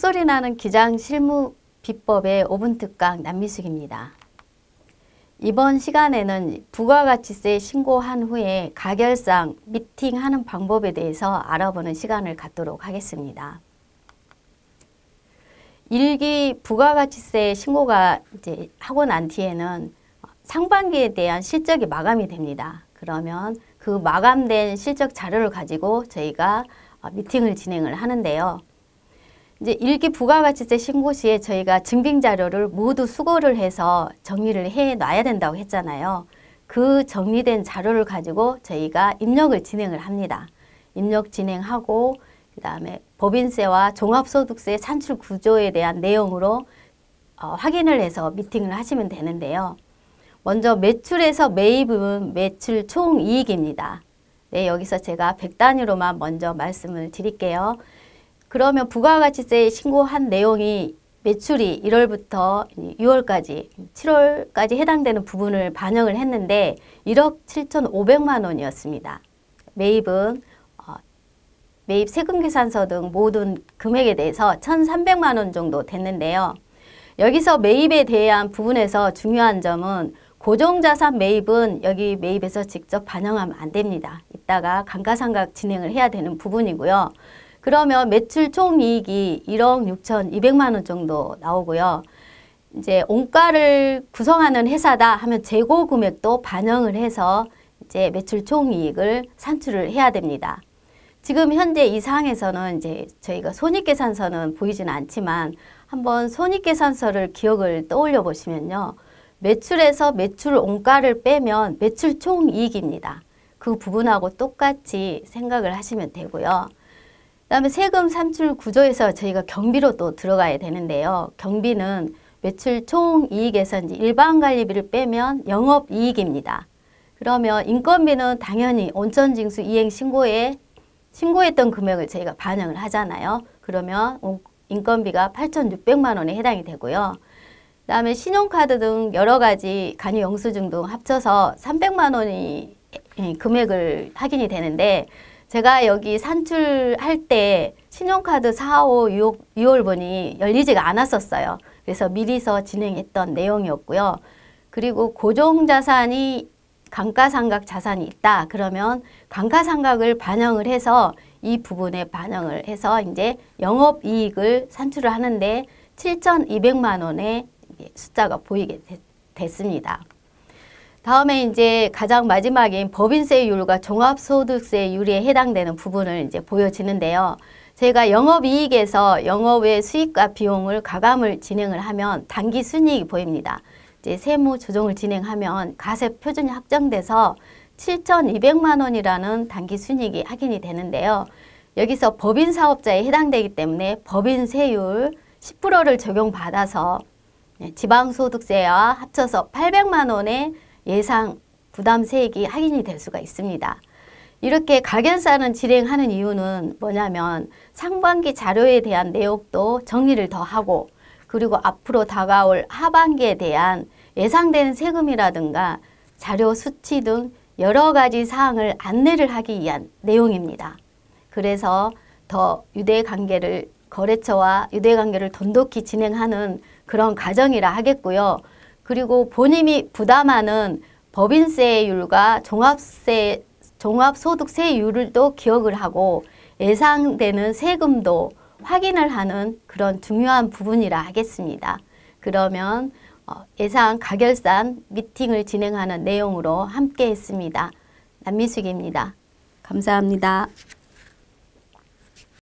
똑소리 나는 기장 실무 비법의 5분 특강 남미숙입니다. 이번 시간에는 부가가치세 신고한 후에 가결상 미팅하는 방법에 대해서 알아보는 시간을 갖도록 하겠습니다. 일기 부가가치세 신고가 이제 하고 난 뒤에는 상반기에 대한 실적이 마감이 됩니다. 그러면 그 마감된 실적 자료를 가지고 저희가 미팅을 진행을 하는데요. 이제 일기 부가가치세 신고 시에 저희가 증빙 자료를 모두 수거를 해서 정리를 해 놔야 된다고 했잖아요. 그 정리된 자료를 가지고 저희가 입력을 진행을 합니다. 입력 진행하고 그다음에 법인세와 종합소득세 산출 구조에 대한 내용으로 어, 확인을 해서 미팅을 하시면 되는데요. 먼저 매출에서 매입은 매출 총이익입니다. 네, 여기서 제가 100단위로만 먼저 말씀을 드릴게요. 그러면 부가가치세 신고한 내용이 매출이 1월부터 6월까지, 7월까지 해당되는 부분을 반영을 했는데 1억 7,500만 원이었습니다. 매입은 어, 매입 세금 계산서 등 모든 금액에 대해서 1,300만 원 정도 됐는데요. 여기서 매입에 대한 부분에서 중요한 점은 고정자산 매입은 여기 매입에서 직접 반영하면 안 됩니다. 이따가 감가상각 진행을 해야 되는 부분이고요. 그러면 매출 총이익이 1억 6,200만 원 정도 나오고요. 이제 온가를 구성하는 회사다 하면 재고 금액도 반영을 해서 이제 매출 총이익을 산출을 해야 됩니다. 지금 현재 이 상황에서는 이제 저희가 손익계산서는 보이진 않지만 한번 손익계산서를 기억을 떠올려 보시면요. 매출에서 매출 온가를 빼면 매출 총이익입니다. 그 부분하고 똑같이 생각을 하시면 되고요. 그다음에 세금 산출 구조에서 저희가 경비로 또 들어가야 되는데요. 경비는 매출 총 이익에서 이제 일반 관리비를 빼면 영업 이익입니다. 그러면 인건비는 당연히 온천 징수 이행 신고에 신고했던 금액을 저희가 반영을 하잖아요. 그러면 인건비가 8,600만 원에 해당이 되고요. 그다음에 신용카드 등 여러 가지 간이 영수증 등 합쳐서 300만 원이 금액을 확인이 되는데 제가 여기 산출할 때 신용카드 4호 6, 6월분이 열리지가 않았었어요. 그래서 미리서 진행했던 내용이었고요. 그리고 고정자산이 강가상각 자산이 있다. 그러면 강가상각을 반영을 해서 이 부분에 반영을 해서 이제 영업이익을 산출을 하는데 7,200만 원의 숫자가 보이게 됐습니다. 다음에 이제 가장 마지막인 법인세율과 종합소득세율에 해당되는 부분을 이제 보여지는데요. 제가 영업이익에서 영업의 수익과 비용을 가감을 진행을 하면 단기 순이익이 보입니다. 이제 세무 조정을 진행하면 가세 표준이 확정돼서 7,200만 원이라는 단기 순이익이 확인이 되는데요. 여기서 법인 사업자에 해당되기 때문에 법인 세율 10%를 적용받아서 예, 지방소득세와 합쳐서 800만 원의 예상 부담 세액이 확인이될 수가 있습니다. 이렇게 가결산은 진행하는 이유는 뭐냐면 상반기 자료에 대한 내용도 정리를 더 하고 그리고 앞으로 다가올 하반기에 대한 예상되는 세금이라든가 자료 수치 등 여러 가지 사항을 안내를 하기 위한 내용입니다. 그래서 더 유대관계를 거래처와 유대관계를 돈독히 진행하는 그런 과정이라 하겠고요. 그리고 본인이 부담하는 법인세율과 종합세 종합소득세율도 기억을 하고 예상되는 세금도 확인을 하는 그런 중요한 부분이라 하겠습니다. 그러면 어, 예상 가결산 미팅을 진행하는 내용으로 함께 했습니다. 남미숙입니다. 감사합니다.